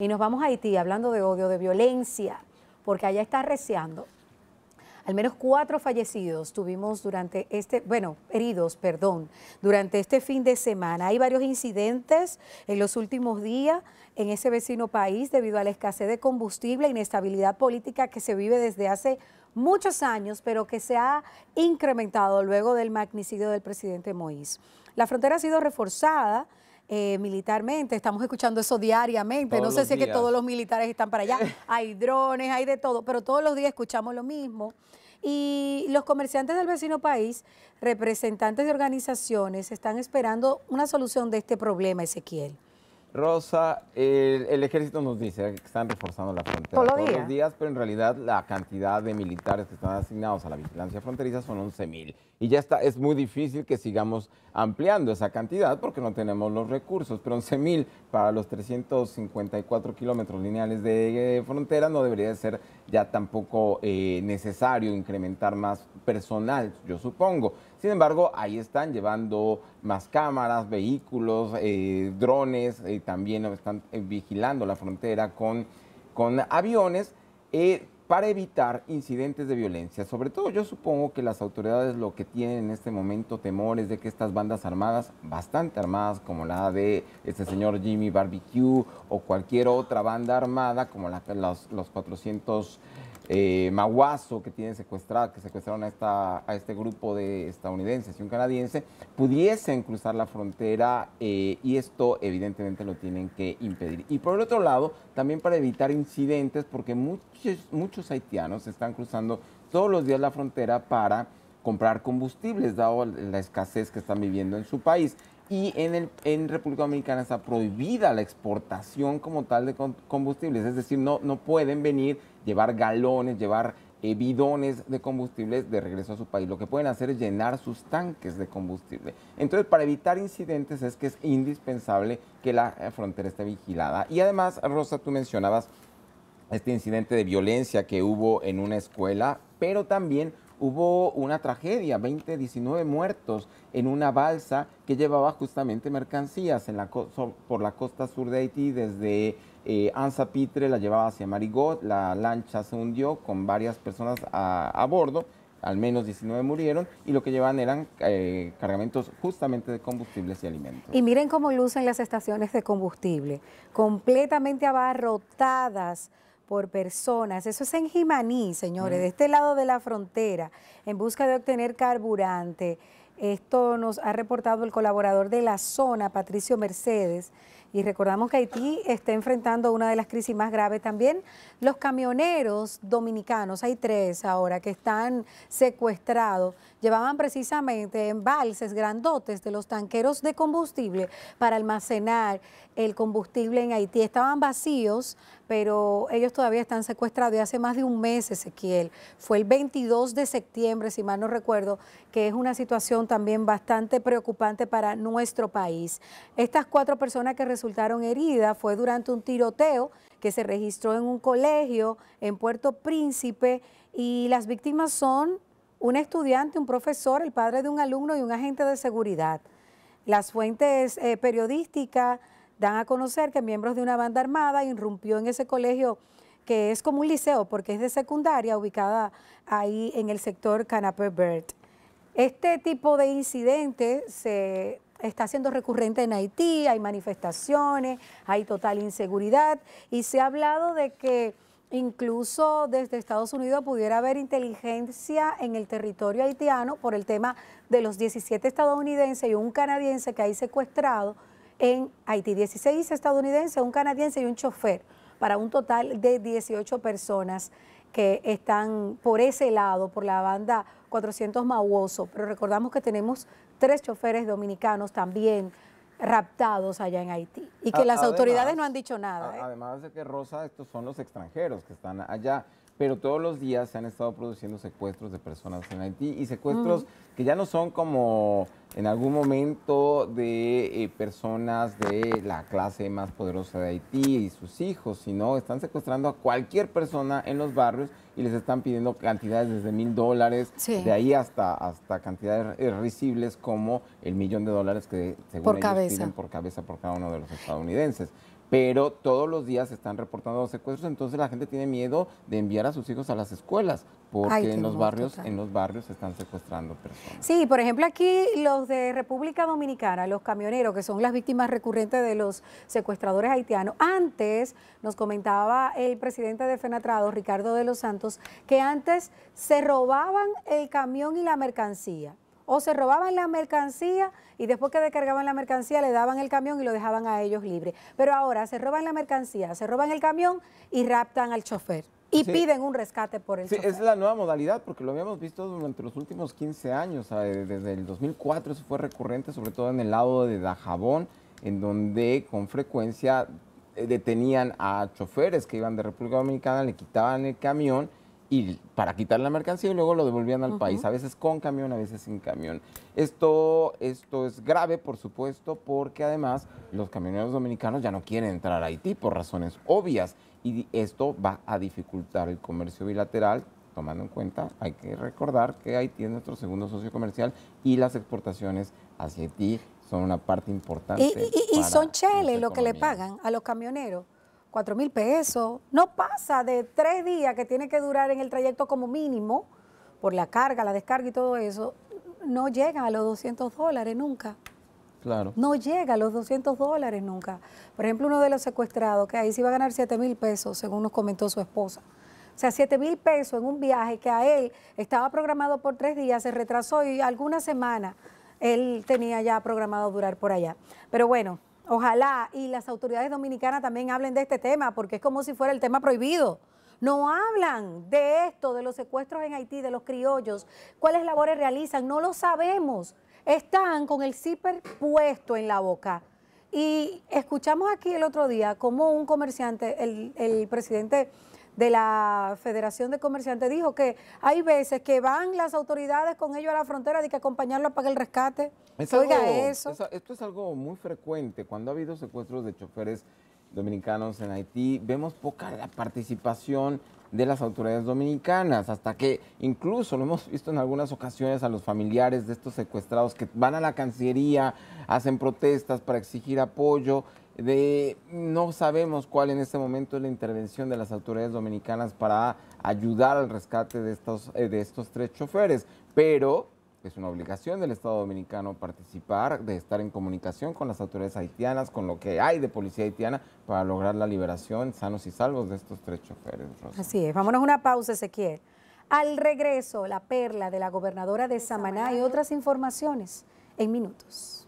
Y nos vamos a Haití hablando de odio, de violencia, porque allá está reciando. Al menos cuatro fallecidos tuvimos durante este, bueno, heridos, perdón, durante este fin de semana. Hay varios incidentes en los últimos días en ese vecino país debido a la escasez de combustible, e inestabilidad política que se vive desde hace muchos años, pero que se ha incrementado luego del magnicidio del presidente Moïse. La frontera ha sido reforzada eh, militarmente. Estamos escuchando eso diariamente. no sé si es que todos los militares están para allá. hay drones, hay de todo, pero todos los días escuchamos lo mismo. Y los comerciantes del vecino país, representantes de organizaciones, están esperando una solución de este problema, Ezequiel. Rosa, el, ejército nos dice que están reforzando la frontera todos, los días, pero en realidad la cantidad de militares que están asignados a la vigilancia fronteriza son 11 mil. Y ya está, es muy difícil que sigamos ampliando esa cantidad porque no tenemos los recursos, pero 11 mil para los 354 kilómetros lineales de, eh, frontera no debería ser ya tampoco eh, necesario incrementar más personal, yo supongo. Sin embargo, ahí están llevando más cámaras, vehículos, eh, drones, eh, también están eh, vigilando la frontera con, con aviones para evitar incidentes de violencia. Sobre todo yo supongo que las autoridades lo que tienen en este momento temores es de que estas bandas armadas, bastante armadas, como la de este señor Jimmy Barbecue o cualquier otra banda armada, como la, los, los 400... Eh, Maguazo, que tienen secuestrada, que secuestraron a, esta, a este grupo de estadounidenses y un canadiense, pudiesen cruzar la frontera eh, y esto evidentemente lo tienen que impedir. Y por el otro lado, también para evitar incidentes, porque muchos, muchos haitianos están cruzando todos los días la frontera para comprar combustibles, dado la escasez que están viviendo en su país y en, el, en República Dominicana está prohibida la exportación como tal de combustibles, es decir, no, no pueden venir, llevar galones, llevar eh, bidones de combustibles de regreso a su país. Lo que pueden hacer es llenar sus tanques de combustible. Entonces, para evitar incidentes es que es indispensable que la eh, frontera esté vigilada. Y además, Rosa, tú mencionabas este incidente de violencia que hubo en una escuela, pero también hubo una tragedia, 20, 19 muertos en una balsa que llevaba justamente mercancías por la costa sur de Haití desde eh, Anza Pitre, la llevaba hacia Marigot, la lancha se hundió con varias personas a, bordo al menos 19 murieron y lo que llevaban eran eh, cargamentos justamente de combustibles y alimentos. Y miren cómo lucen las estaciones de combustible, completamente abarrotadas por personas. Eso es en Jimaní, señores, de mm. este lado de la frontera, en busca de obtener carburante. Esto nos ha reportado el colaborador de la zona, Patricio Mercedes, y recordamos que Haití está enfrentando una de las crisis más graves también. Los camioneros dominicanos, hay tres ahora que están secuestrados, llevaban precisamente embalses grandotes de los tanqueros de combustible para almacenar el combustible en Haití. Estaban vacíos, pero ellos todavía están secuestrados y hace más de un mes, Ezequiel. Fue el 22 de septiembre, si mal no recuerdo, que es una situación también bastante preocupante para nuestro país. Estas cuatro personas que resultaron resultaron heridas fue durante un tiroteo que se registró en un colegio en Puerto Príncipe y las víctimas son un estudiante, un profesor, el padre de un alumno y un agente de seguridad. Las fuentes eh, periodísticas dan a conocer que miembros de una banda armada irrumpió en ese colegio que es como un liceo porque es de secundaria ubicada ahí en el sector Canape Bird. Este tipo de incidentes se está siendo recurrente en Haití, hay manifestaciones, hay total inseguridad y se ha hablado de que incluso desde Estados Unidos pudiera haber inteligencia en el territorio haitiano por el tema de los 17 estadounidenses y un canadiense que hay secuestrado en Haití. 16 estadounidenses, un canadiense y un chofer, para un total de 18 personas que están por ese lado, por la banda 400 Mauoso. Pero recordamos que tenemos tres choferes dominicanos también raptados allá en Haití y que las autoridades no han dicho nada. ¿eh? Además de que Rosa, estos son los extranjeros que están allá, pero todos los días se han estado produciendo secuestros de personas en Haití y secuestros que ya no son como en algún momento de eh, personas de la clase más poderosa de Haití y sus hijos, sino están secuestrando a cualquier persona en los barrios y les están pidiendo cantidades desde mil dólares, de ahí hasta, hasta cantidades risibles como el millón de dólares que según por ellos por cabeza por cada uno de los estadounidenses pero todos los días se están reportando los secuestros, entonces la gente tiene miedo de enviar a sus hijos a las escuelas, porque en los barrios, en los barrios se están secuestrando personas. Sí, por ejemplo aquí los de República Dominicana, los camioneros, que son las víctimas recurrentes de los secuestradores haitianos. Antes nos comentaba el presidente de Fenatrado, Ricardo de los Santos, que antes se robaban el camión y la mercancía. O se robaban la mercancía y después que descargaban la mercancía le daban el camión y lo dejaban a ellos libre. Pero ahora se roban la mercancía, se roban el camión y raptan al chofer. Y piden un rescate por el Sí, esa es la nueva modalidad, porque lo habíamos visto durante los últimos 15 años, desde el 2004 eso fue recurrente, sobre todo en el lado de Dajabón, en donde con frecuencia eh, detenían a choferes que iban de República Dominicana, le quitaban el camión y para quitar la mercancía y luego lo devolvían al país, a veces con camión, a veces sin camión. Esto, esto es grave, por supuesto, porque además los camioneros dominicanos ya no quieren entrar a Haití por razones obvias y esto va a dificultar el comercio bilateral. Tomando en cuenta, hay que recordar que Haití es nuestro segundo socio comercial y las exportaciones hacia Haití son una parte importante. Y, y son cheles lo que le pagan a los camioneros. 4 mil pesos. No pasa de tres días que tiene que durar en el trayecto como mínimo, por la carga, la descarga y todo eso, no llega a los 200 dólares nunca. Claro. No llega a los 200 dólares nunca. Por ejemplo, uno de los secuestrados, que ahí se iba a ganar 7 mil pesos, según nos comentó su esposa. O sea, 7 mil pesos en un viaje que a él estaba programado por tres días, se retrasó y alguna semana él tenía ya programado durar por allá. Pero bueno, Ojalá y las autoridades dominicanas también hablen de este tema, porque es como si fuera el tema prohibido. No hablan de esto, de los secuestros en Haití, de los criollos, cuáles labores realizan, no lo sabemos. Están con el ciper puesto en la boca. Y escuchamos aquí el otro día cómo un comerciante, el, el presidente de la Federación de Comerciantes dijo que hay veces que van las autoridades con ellos a la frontera de que acompañarlo para el rescate. Oiga eso. esto es algo muy frecuente. Cuando ha habido secuestros de choferes dominicanos en Haití, vemos poca la participación de las autoridades dominicanas, hasta que incluso lo hemos visto en algunas ocasiones a los familiares de estos secuestrados que van a la Cancillería, hacen protestas para exigir apoyo de no sabemos cuál en este momento es la intervención de las autoridades dominicanas para ayudar al rescate de estos, eh, de estos tres choferes, pero es una obligación del Estado dominicano participar, de estar en comunicación con las autoridades haitianas, con lo que hay de policía haitiana para lograr la liberación sanos y salvos de estos tres choferes. Así es, vámonos a una pausa, Ezequiel. Al regreso, la perla de la gobernadora de Samaná y otras informaciones en minutos.